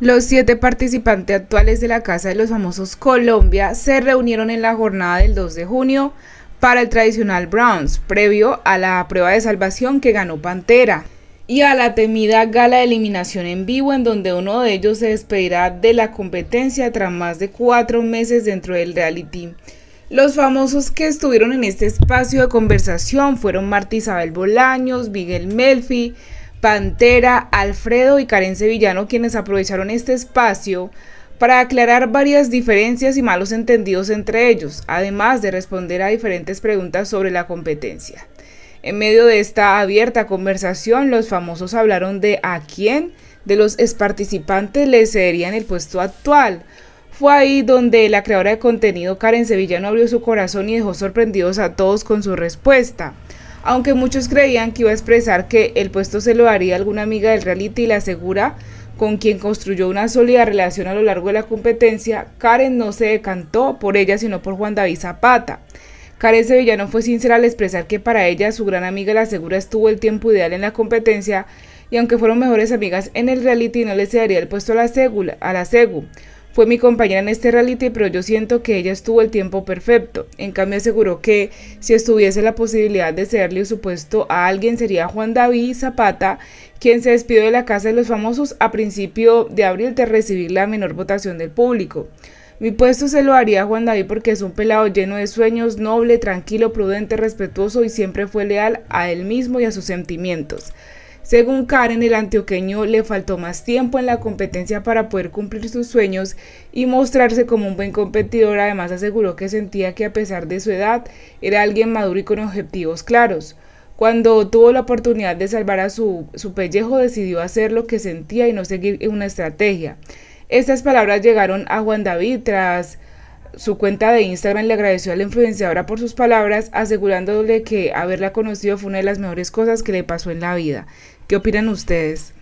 Los siete participantes actuales de la Casa de los Famosos Colombia se reunieron en la jornada del 2 de junio para el tradicional Browns, previo a la prueba de salvación que ganó Pantera y a la temida gala de eliminación en vivo en donde uno de ellos se despedirá de la competencia tras más de cuatro meses dentro del reality. Los famosos que estuvieron en este espacio de conversación fueron Marta Isabel Bolaños, Miguel Melfi, Pantera, Alfredo y Karen Sevillano quienes aprovecharon este espacio para aclarar varias diferencias y malos entendidos entre ellos, además de responder a diferentes preguntas sobre la competencia. En medio de esta abierta conversación, los famosos hablaron de a quién de los ex participantes le cederían el puesto actual. Fue ahí donde la creadora de contenido Karen Sevillano abrió su corazón y dejó sorprendidos a todos con su respuesta aunque muchos creían que iba a expresar que el puesto se lo daría alguna amiga del reality y la segura, con quien construyó una sólida relación a lo largo de la competencia, Karen no se decantó por ella sino por Juan David Zapata. Karen no fue sincera al expresar que para ella su gran amiga la segura estuvo el tiempo ideal en la competencia y aunque fueron mejores amigas en el reality no le daría el puesto a la, segura. a la Segu fue mi compañera en este reality, pero yo siento que ella estuvo el tiempo perfecto. En cambio, aseguró que si estuviese la posibilidad de cederle su puesto a alguien sería Juan David Zapata, quien se despidió de la Casa de los Famosos a principio de abril de recibir la menor votación del público. Mi puesto se lo haría Juan David porque es un pelado lleno de sueños, noble, tranquilo, prudente, respetuoso y siempre fue leal a él mismo y a sus sentimientos. Según Karen, el antioqueño le faltó más tiempo en la competencia para poder cumplir sus sueños y mostrarse como un buen competidor. Además, aseguró que sentía que a pesar de su edad, era alguien maduro y con objetivos claros. Cuando tuvo la oportunidad de salvar a su, pellejo, decidió hacer lo que sentía y no seguir una estrategia. Estas palabras llegaron a Juan David tras su cuenta de Instagram le agradeció a la influenciadora por sus palabras, asegurándole que haberla conocido fue una de las mejores cosas que le pasó en la vida. ¿Qué opinan ustedes?